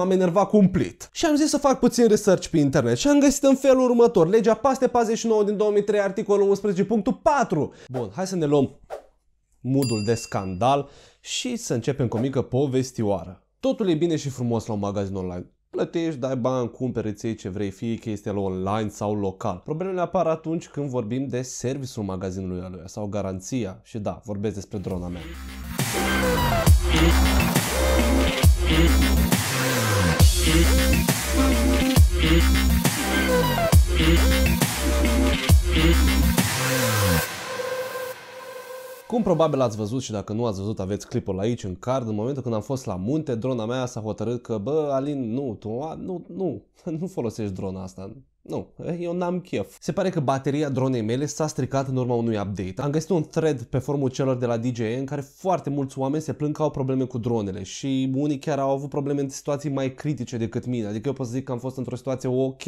m-am enervat cumplit. Și am zis să fac puțin research pe internet și am găsit în felul următor. Legea PASTE 49 din 2003, articolul 11.4. Bun, hai să ne luăm modul de scandal și să începem cu o mică povestioară. Totul e bine și frumos la un magazin online. Plătești, dai bani, cumperi, ți ce vrei, fie că este online sau local. Problemele apar atunci când vorbim de serviciul magazinului aluia sau garanția. Și da, vorbesc despre drona mea. Cum probabil ați văzut și dacă nu ați văzut aveți clipul aici în card, în momentul când am fost la munte, drona mea s-a hotărât că, bă, Alin, nu, tu, nu, nu, nu folosești drona asta, nu, eh, eu n-am chef. Se pare că bateria dronei mele s-a stricat în urma unui update. Am găsit un thread pe forumul celor de la DJI în care foarte mulți oameni se plâng că au probleme cu dronele și unii chiar au avut probleme în situații mai critice decât mine. Adică eu pot să zic că am fost într-o situație ok,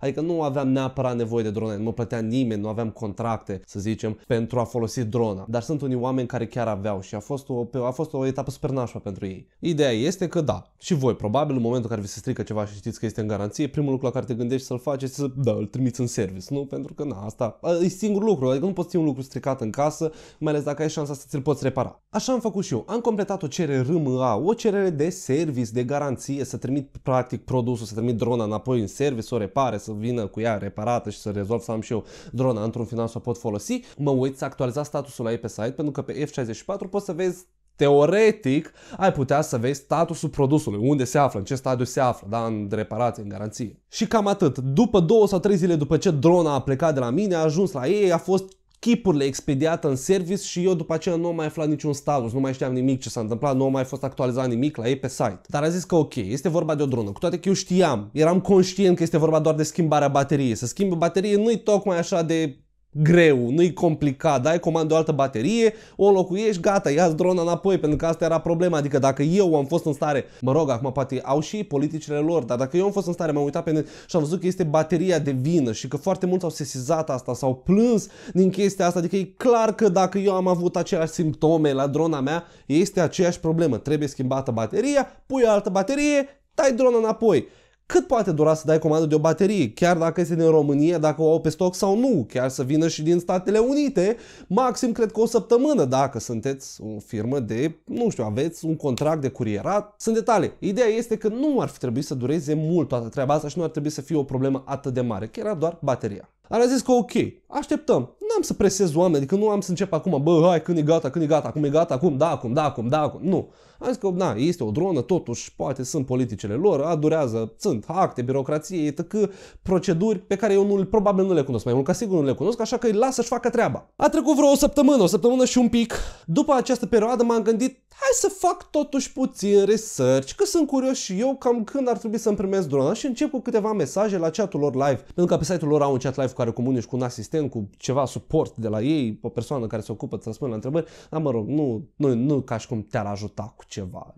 adică nu aveam neapărat nevoie de drone, nu mă plătea nimeni, nu aveam contracte, să zicem, pentru a folosi drona. Dar sunt unii oameni care chiar aveau și a fost o, a fost o etapă super nașpa pentru ei. Ideea este că da, și voi, probabil în momentul în care vi se strică ceva și știți că este în garanție, primul lucru la care te gândești să-l faci este să, da, îl trimiți în service, nu? Pentru că, na, asta e singurul lucru, adică nu poți ții un lucru stricat în casă, mai ales dacă ai șansa să ți-l poți repara. Așa am făcut și eu. Am completat o cerere RMA, o cerere de service, de garanție, să trimit practic produsul, să trimit drona înapoi în service, să o repare, să vină cu ea reparată și să rezolv să am și eu drona într-un final să o pot folosi. Mă uit să actualizez statusul la ei pe site, pentru că pe F64 poți să vezi teoretic, ai putea să vezi statusul produsului, unde se află, în ce stadiu se află, da, în reparație, în garanție. Și cam atât. După două sau trei zile după ce drona a plecat de la mine, a ajuns la ei, a fost chipurile expediată în service și eu după aceea nu am mai aflat niciun status, nu mai știam nimic ce s-a întâmplat, nu am mai fost actualizat nimic la ei pe site. Dar a zis că ok, este vorba de o dronă, cu toate că eu știam, eram conștient că este vorba doar de schimbarea bateriei. Să schimbi baterie nu-i tocmai așa de greu, nu-i complicat, dai comandă o altă baterie, o înlocuiești, gata, ia drona înapoi, pentru că asta era problema. Adică dacă eu am fost în stare, mă rog, acum poate au și politicile lor, dar dacă eu am fost în stare, m-am uitat pe net și am văzut că este bateria de vină și că foarte mulți au sesizat asta, s-au plâns din chestia asta, adică e clar că dacă eu am avut aceleași simptome la drona mea, este aceeași problemă. Trebuie schimbată bateria, pui o altă baterie, tai drona înapoi cât poate dura să dai comandă de o baterie, chiar dacă este din România, dacă o au pe stoc sau nu, chiar să vină și din Statele Unite, maxim cred că o săptămână, dacă sunteți o firmă de, nu știu, aveți un contract de curierat, sunt detalii. Ideea este că nu ar fi trebuit să dureze mult toată treaba asta și nu ar trebui să fie o problemă atât de mare, că era doar bateria. Ar zis că ok, așteptăm, Nu am să presez oameni, adică nu am să încep acum, bă, hai, când e gata, când e gata, acum e gata, acum, da, acum, da, acum, da, acum, nu. Am zis că, na, este o dronă, totuși, poate sunt politicele lor, adurează, sunt acte, birocrație, etc., proceduri pe care eu nu, probabil nu le cunosc mai mult, ca sigur nu le cunosc, așa că îi las să-și facă treaba. A trecut vreo o săptămână, o săptămână și un pic. După această perioadă m-am gândit, hai să fac totuși puțin research, că sunt curios și eu cam când ar trebui să-mi primesc drona și încep cu câteva mesaje la chatul lor live, pentru că pe site-ul lor au un chat live cu care comunici cu un asistent, cu ceva suport de la ei, o persoană care se ocupă să răspundă la întrebări, dar mă rog, nu, nu, nu ca și cum te-ar ajuta cu ceva.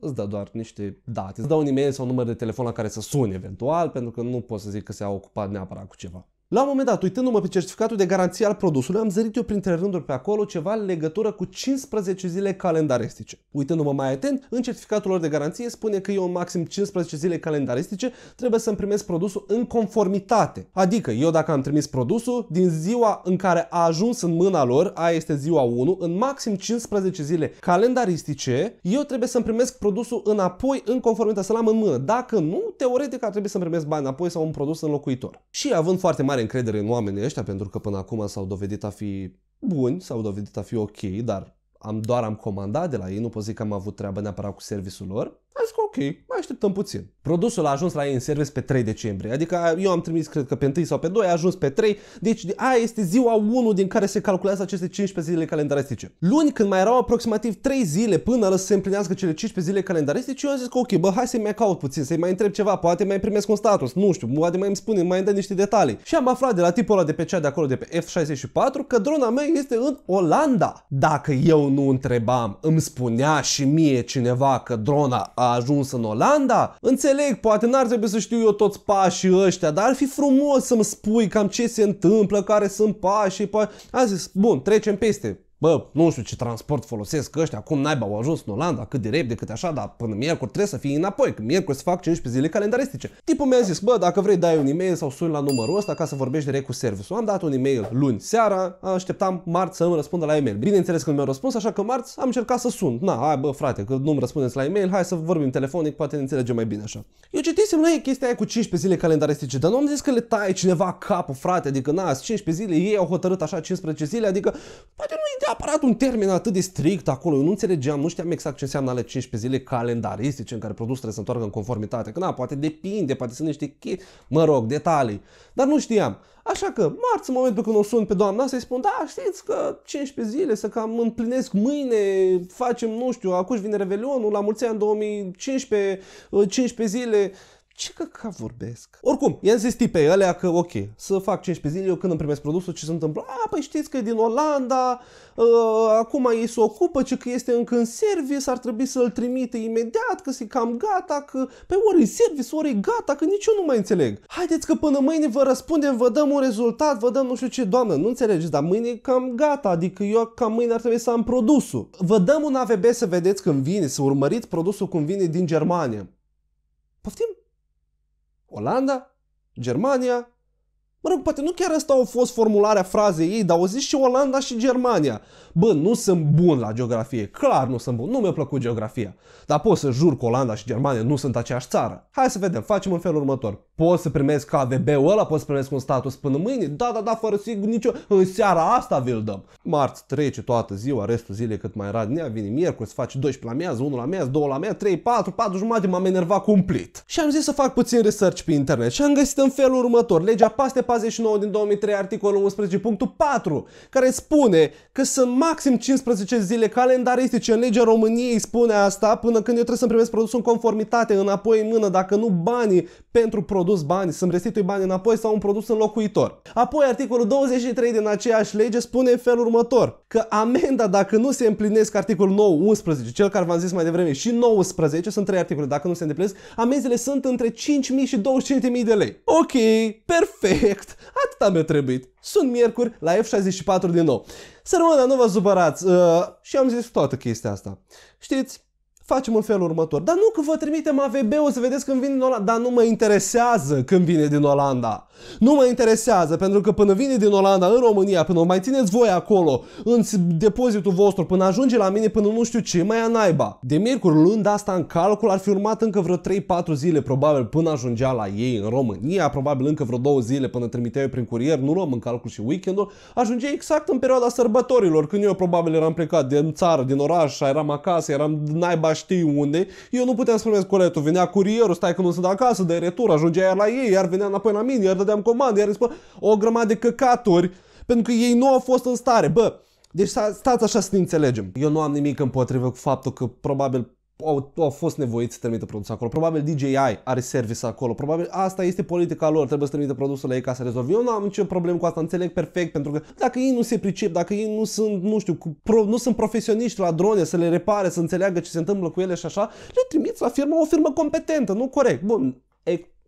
Îți dă doar niște date. Îți dă un e-mail sau un număr de telefon la care să suni eventual, pentru că nu pot să zic că se-a ocupat neapărat cu ceva. La un moment dat, uitându-mă pe certificatul de garanție al produsului, am zărit eu printre rânduri pe acolo ceva în legătură cu 15 zile calendaristice. Uitându-mă mai atent, în certificatul lor de garanție spune că eu în maxim 15 zile calendaristice trebuie să-mi primesc produsul în conformitate. Adică eu dacă am trimis produsul, din ziua în care a ajuns în mâna lor, aia este ziua 1, în maxim 15 zile calendaristice, eu trebuie să-mi primesc produsul înapoi în conformitate, să-l am în mână. Dacă nu, teoretic ar trebui să-mi primesc bani înapoi sau un produs înlocuitor. Și având foarte mare încredere în oamenii ăștia, pentru că până acum s-au dovedit a fi buni, s-au dovedit a fi ok, dar am, doar am comandat de la ei, nu pot zic că am avut treabă neapărat cu serviciul lor zis că ok, mai așteptăm puțin. Produsul a ajuns la ei în service pe 3 decembrie, adică eu am trimis cred că pe 1 sau pe 2, a ajuns pe 3, deci aia este ziua 1 din care se calculează aceste 15 zile calendaristice. Luni când mai erau aproximativ 3 zile până să se împlinească cele 15 zile calendaristice, eu am zis că ok, bă, hai să-i mai caut puțin, să-i mai întreb ceva, poate mai primesc un status, nu știu, poate mai îmi spune, mai îmi dă niște detalii. Și am aflat de la tipul ăla de pe cea de acolo, de pe F64, că drona mea este în Olanda. Dacă eu nu întrebam, îmi spunea și mie cineva că drona a ajuns în Olanda? Înțeleg, poate n-ar trebui să știu eu toți pașii ăștia, dar ar fi frumos să-mi spui cam ce se întâmplă, care sunt pașii, poate... A zis, bun, trecem peste bă, nu știu ce transport folosesc ăștia, cum naiba au ajuns în Olanda, cât de repede, cât așa, dar până miercuri trebuie să fii înapoi, că miercuri se fac 15 zile calendaristice. Tipul mi-a zis, bă, dacă vrei dai un e-mail sau suni la numărul ăsta ca să vorbești direct cu service Am dat un e-mail luni seara, așteptam marți să îmi răspundă la e-mail. Bineînțeles că nu mi-a răspuns, așa că marți am încercat să sun. Na, hai bă, frate, că nu-mi răspundeți la e-mail, hai să vorbim telefonic, poate ne înțelegem mai bine așa. Eu citesc Știți, e chestia aia cu 15 zile calendaristice, dar nu am zis că le taie cineva capul, frate, adică na, 15 zile, ei au hotărât așa 15 zile, adică poate nu e neapărat un termen atât de strict acolo, eu nu înțelegeam, nu știam exact ce înseamnă ale 15 zile calendaristice în care produsul trebuie să întoarcă în conformitate, că na, poate depinde, poate sunt niște chestii, mă rog, detalii, dar nu știam. Așa că, marți, în momentul când o sun pe doamna să-i spun, da, știți că 15 zile să cam împlinesc mâine, facem, nu știu, acuși vine Revelionul, la mulți ani 2015, 15 uh, zile, ce că vorbesc? Oricum, i-am zis tipei alea că ok, să fac 15 zile, eu când îmi primesc produsul, ce se întâmplă? A, păi știți că e din Olanda, a, ă, acum ei se o ocupă, ce că este încă în service, ar trebui să-l trimite imediat, că se cam gata, că pe păi ori în service, ori e gata, că nici eu nu mai înțeleg. Haideți că până mâine vă răspundem, vă dăm un rezultat, vă dăm nu știu ce, doamnă, nu înțelegeți, dar mâine e cam gata, adică eu cam mâine ar trebui să am produsul. Vă dăm un AVB să vedeți când vine, să urmăriți produsul când vine din Germania. Poftim? Olanda, Germania Mă rog, poate nu chiar asta a fost formularea frazei ei, dar au zis și Olanda și Germania. Bă, nu sunt bun la geografie, clar nu sunt bun, nu mi-a plăcut geografia. Dar pot să jur că Olanda și Germania nu sunt aceeași țară. Hai să vedem, facem în felul următor. Pot să primesc KVB-ul ăla, pot să primesc un status până mâine? Da, da, da, fără sigur nicio... În seara asta vi-l dăm. Marți trece toată ziua, restul zilei cât mai radnea, vine miercuri, se face 12 la miază, 1 la miez 2 la miez 3, 4, 4 jumate, m-am enervat cumplit. Și am zis să fac puțin research pe internet și am găsit în felul următor. Legea paste 49 din 2003, articolul 11.4, care spune că sunt maxim 15 zile calendaristice în legea României, spune asta, până când eu trebuie să-mi primesc produsul în conformitate, înapoi în mână, dacă nu banii pentru produs, bani, să-mi restitui banii înapoi sau un produs înlocuitor. Apoi, articolul 23 din aceeași lege spune în felul următor, că amenda dacă nu se împlinesc articolul 9, 11, cel care v-am zis mai devreme, și 19, sunt trei articole, dacă nu se îndeplinesc, amenzile sunt între 5.000 și 25.000 de lei. Ok, perfect! corect. Atât mi-a trebuit. Sunt miercuri la F64 din nou. Să rămână, nu vă supărați. Uh, și am zis toată chestia asta. Știți, facem în felul următor. Dar nu că vă trimitem AVB-ul să vedeți când vine din Olanda. Dar nu mă interesează când vine din Olanda. Nu mă interesează, pentru că până vine din Olanda în România, până o mai țineți voi acolo, în depozitul vostru, până ajunge la mine, până nu știu ce, mai a naiba. De miercuri, luând asta în calcul, ar fi urmat încă vreo 3-4 zile, probabil, până ajungea la ei în România, probabil încă vreo 2 zile până trimiteau prin curier, nu luăm în calcul și weekendul, ajungea exact în perioada sărbătorilor, când eu probabil eram plecat din țară, din oraș, eram acasă, eram naiba știi unde, eu nu puteam să primesc coletul. Venea curierul, stai că nu sunt acasă, de retur, ajungea iar la ei, iar venea înapoi la mine, iar dădeam comandă, iar spun o grămadă de căcaturi, pentru că ei nu au fost în stare. Bă, deci stați așa să ne înțelegem. Eu nu am nimic împotrivă cu faptul că probabil au, au fost nevoiți să trimită produsul acolo. Probabil DJI are service acolo. Probabil asta este politica lor. Trebuie să trimită produsul la ei ca să rezolve. Eu nu am nicio problemă cu asta. Înțeleg perfect pentru că dacă ei nu se pricep, dacă ei nu sunt, nu știu, pro, nu sunt profesioniști la drone să le repare, să înțeleagă ce se întâmplă cu ele și așa, le trimiți la firmă o firmă competentă, nu corect. Bun,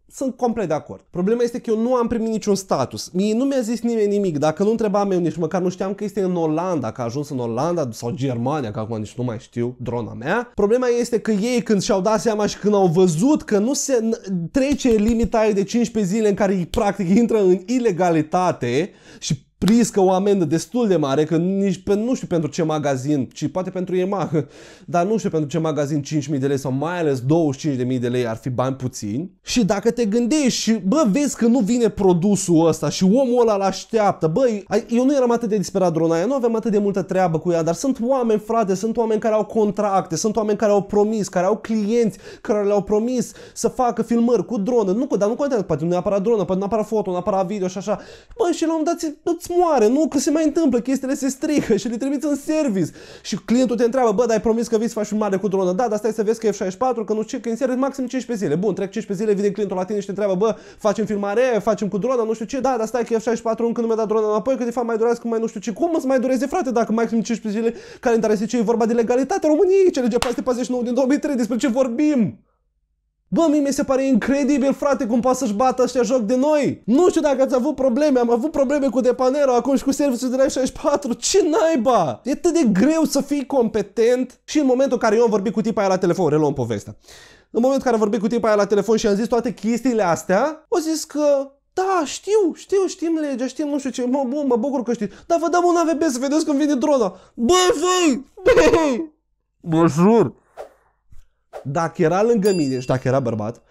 sunt complet de acord. Problema este că eu nu am primit niciun status. Mie nu mi-a zis nimeni nimic. Dacă nu întrebam eu, nici măcar nu știam că este în Olanda, că a ajuns în Olanda sau Germania, că acum nici nu mai știu, drona mea. Problema este că ei când și-au dat seama și când au văzut că nu se trece limita de 15 zile în care ei practic intră în ilegalitate și riscă o amendă destul de mare, că nici pe, nu știu pentru ce magazin, ci poate pentru EMAH, dar nu știu pentru ce magazin 5.000 de lei sau mai ales 25.000 de lei ar fi bani puțini. Și dacă te gândești și, bă, vezi că nu vine produsul ăsta și omul ăla l așteaptă, băi eu nu eram atât de disperat dronaia, nu aveam atât de multă treabă cu ea, dar sunt oameni, frate, sunt oameni care au contracte, sunt oameni care au promis, care au clienți, care le-au promis să facă filmări cu dronă, nu, dar nu contează, poate nu neapărat dronă, poate nu neapărat foto, nu neapărat video și așa. Bă, și la un moment dat îți moare, nu, că se mai întâmplă, chestiile se strică și le trimiți în service. Și clientul te întreabă, bă, dar ai promis că vei să faci filmare cu dronă, da, dar stai să vezi că F64, că nu știu, că în service maxim 15 zile. Bun, trec 15 zile, vine clientul la tine și te întreabă, bă, facem filmare, facem cu drona, nu știu ce, da, dar stai că F64 încă nu mi-a dat drona înapoi, că de fapt mai durează, că mai nu știu ce. Cum să mai dureze, frate, dacă maxim 15 zile, care interese ce e vorba de legalitatea României, ce lege 449 din 2003, despre ce vorbim? Bă, mie mi se pare incredibil, frate, cum poate să-și bată ăștia joc de noi. Nu știu dacă ați avut probleme, am avut probleme cu Depanero, acum și cu Serviciul Drive 64. Ce naiba? E atât de greu să fii competent și în momentul în care eu am vorbit cu tipa aia la telefon, reluăm povestea. În momentul în care am vorbit cu tipa aia la telefon și am zis toate chestiile astea, o zis că da, știu, știu, știm legea, știm nu știu ce, mă, bun, mă bucur că știți. Dar vă dăm un AVB să vedeți când vine drona. Băi, băi, Băi! băi, jur! dacă era lângă mine, și dacă era bărbat,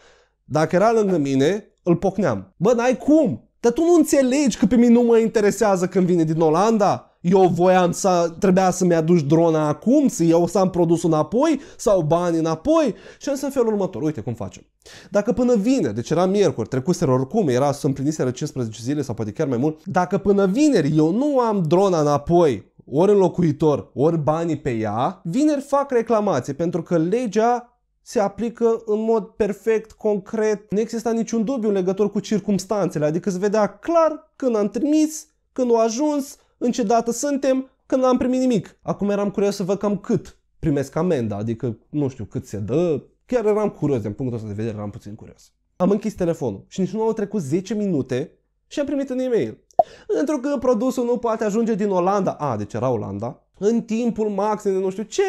dacă era lângă mine, îl pocneam. Bă, n-ai cum! Dar tu nu înțelegi că pe mine nu mă interesează când vine din Olanda? eu voiam să, trebuia să-mi aduci drona acum, să eu să am produsul înapoi sau bani înapoi și am să în felul următor, uite cum facem. Dacă până vineri, deci era miercuri, trecuseră oricum, era să împliniseră 15 zile sau poate chiar mai mult, dacă până vineri eu nu am drona înapoi, ori locuitor, ori banii pe ea, vineri fac reclamație pentru că legea se aplică în mod perfect, concret, nu exista niciun dubiu în legătură cu circumstanțele, adică se vedea clar când am trimis, când au ajuns, în ce dată suntem, când n-am primit nimic. Acum eram curios să văd cam cât primesc amenda, adică nu știu cât se dă, chiar eram curios, din punctul ăsta de vedere eram puțin curios. Am închis telefonul și nici nu au trecut 10 minute și am primit un e-mail. că produsul nu poate ajunge din Olanda, a, deci era Olanda, în timpul maxim de nu știu ce,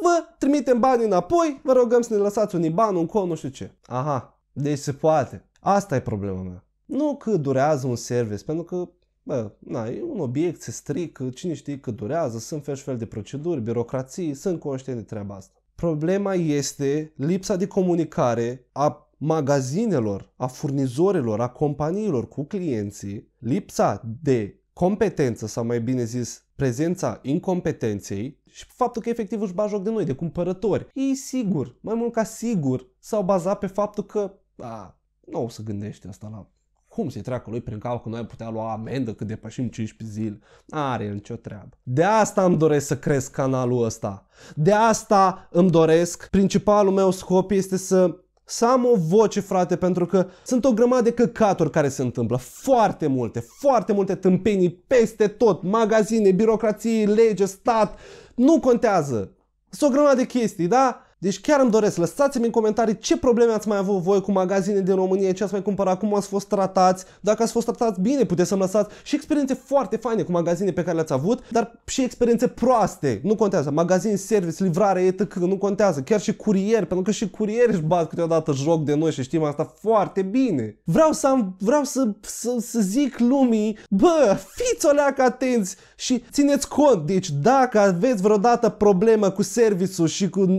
vă trimitem banii înapoi, vă rugăm să ne lăsați un IBAN, un con, nu știu ce. Aha, deci se poate. Asta e problema mea. Nu că durează un service, pentru că Bă, na, e un obiect, se strică, cine știe că durează, sunt fel și fel de proceduri, birocrații, sunt conștient de treaba asta. Problema este lipsa de comunicare a magazinelor, a furnizorilor, a companiilor cu clienții, lipsa de competență sau mai bine zis prezența incompetenței și faptul că efectiv își bat joc de noi, de cumpărători. Ei sigur, mai mult ca sigur, s-au bazat pe faptul că a, nu o să gândește asta la cum se treacă lui prin că noi putea lua amendă că depășim 15 zile. Are el nicio treabă. De asta îmi doresc să cresc canalul ăsta. De asta îmi doresc. Principalul meu scop este să să am o voce, frate, pentru că sunt o grămadă de căcaturi care se întâmplă. Foarte multe, foarte multe tâmpenii peste tot, magazine, birocrație, lege, stat, nu contează. Sunt o grămadă de chestii, da? Deci chiar îmi doresc, lăsați-mi în comentarii ce probleme ați mai avut voi cu magazine din România, ce ați mai cumpărat, cum ați fost tratați, dacă ați fost tratați bine, puteți să-mi lăsați și experiențe foarte faine cu magazine pe care le-ați avut, dar și experiențe proaste, nu contează, magazin, service, livrare, etc., nu contează, chiar și curier, pentru că și curier își bat câteodată joc de noi și știm asta foarte bine. Vreau să, am, vreau să, să, să zic lumii, bă, fiți o leacă atenți și țineți cont, deci dacă aveți vreodată problemă cu serviciul și cu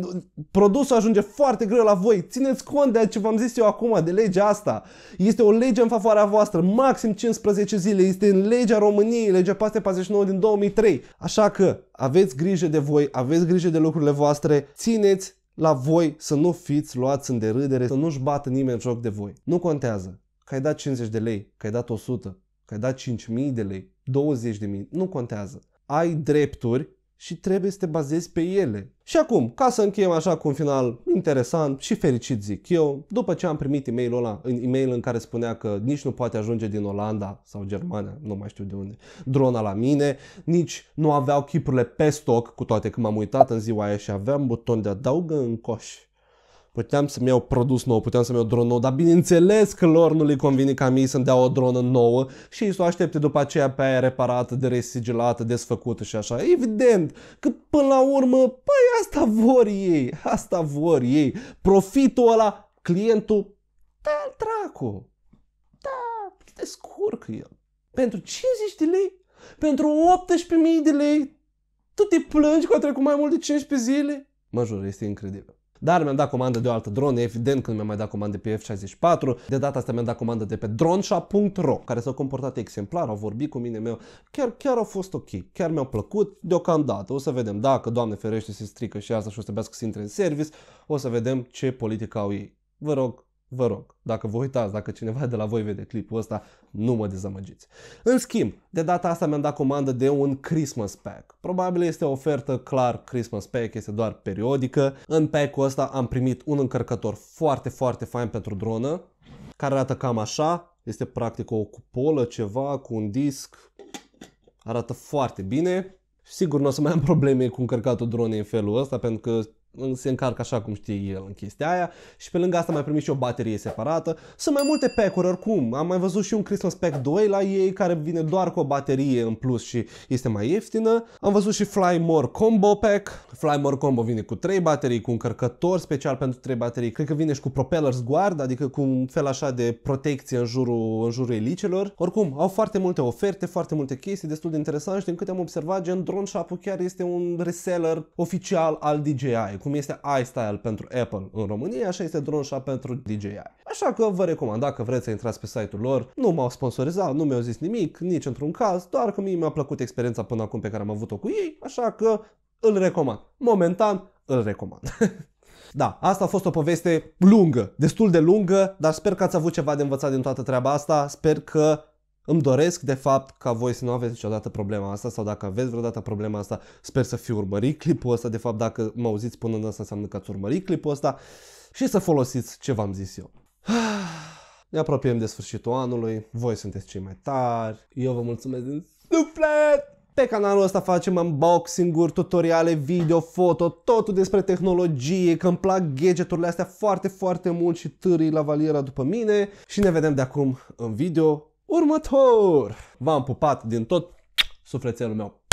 produsul ajunge foarte greu la voi, țineți cont de ce v-am zis eu acum, de legea asta. Este o lege în favoarea voastră, maxim 15 zile, este în legea României, legea 449 din 2003. Așa că aveți grijă de voi, aveți grijă de lucrurile voastre, țineți la voi să nu fiți luați în derâdere, să nu-și bată nimeni joc de voi. Nu contează că ai dat 50 de lei, că ai dat 100, că ai dat 5.000 de lei, 20 de mii nu contează. Ai drepturi și trebuie să te bazezi pe ele. Și acum, ca să încheiem așa cu un final interesant și fericit zic eu, după ce am primit e-mailul ăla, în e-mail în care spunea că nici nu poate ajunge din Olanda sau Germania, nu mai știu de unde, drona la mine, nici nu aveau chipurile pe stoc, cu toate că m-am uitat în ziua aia și aveam buton de adaugă în coș puteam să-mi iau produs nou, puteam să-mi iau dron nou, dar bineînțeles că lor nu le convine ca mie să-mi dea o dronă nouă și ei să o aștepte după aceea pe aia reparată, de resigilată, desfăcută și așa. Evident că până la urmă, păi asta vor ei, asta vor ei. Profitul ăla, clientul, da dracu, da, descurcă el. Pentru 50 de lei? Pentru 18.000 de lei? Tu te plângi că a trecut mai mult de 15 zile? Mă jur, este incredibil. Dar mi-am dat comandă de o altă dronă, evident când mi-am mai dat comandă pe F-64. De data asta mi-am dat comandă de pe dronsha.ro, care s-au comportat exemplar, au vorbit cu mine meu. Chiar, chiar au fost ok, chiar mi-au plăcut deocamdată. O să vedem dacă, Doamne ferește, se strică și asta și o să trebuiască să intre în service. O să vedem ce politică au ei. Vă rog, Vă rog, dacă vă uitați, dacă cineva de la voi vede clipul ăsta, nu mă dezamăgiți. În schimb, de data asta mi-am dat comandă de un Christmas pack. Probabil este o ofertă clar Christmas pack, este doar periodică. În pack-ul ăsta am primit un încărcător foarte, foarte fain pentru dronă, care arată cam așa. Este practic o cupolă, ceva cu un disc. Arată foarte bine. Sigur, nu o să mai am probleme cu încărcatul dronei în felul ăsta, pentru că se încarcă așa cum știe el în chestia aia și pe lângă asta mai primit și o baterie separată. Sunt mai multe pack-uri oricum. Am mai văzut și un Christmas Pack 2 la ei care vine doar cu o baterie în plus și este mai ieftină. Am văzut și Fly More Combo Pack. Fly More Combo vine cu 3 baterii, cu un încărcător special pentru 3 baterii. Cred că vine și cu propellers guard, adică cu un fel așa de protecție în jurul, în jurul elicelor. Oricum, au foarte multe oferte, foarte multe chestii, destul de interesante și din câte am observat, gen Drone Shop chiar este un reseller oficial al DJI cum este iStyle pentru Apple în România, așa este Drone pentru DJI. Așa că vă recomand, dacă vreți să intrați pe site-ul lor, nu m-au sponsorizat, nu mi-au zis nimic, nici într-un caz, doar că mie mi-a plăcut experiența până acum pe care am avut-o cu ei, așa că îl recomand. Momentan îl recomand. Da, asta a fost o poveste lungă, destul de lungă, dar sper că ați avut ceva de învățat din toată treaba asta, sper că îmi doresc, de fapt, ca voi să nu aveți niciodată problema asta sau dacă aveți vreodată problema asta, sper să fi urmărit clipul ăsta. De fapt, dacă mă auziți până în asta, înseamnă că ați urmărit clipul ăsta și să folosiți ce v-am zis eu. Ne apropiem de sfârșitul anului, voi sunteți cei mai tari, eu vă mulțumesc din suflet! Pe canalul ăsta facem unboxing-uri, tutoriale, video, foto, totul despre tehnologie, că îmi plac gadgeturile astea foarte, foarte mult și târii la valiera după mine și ne vedem de acum în video următor! V-am pupat din tot sufletelul meu.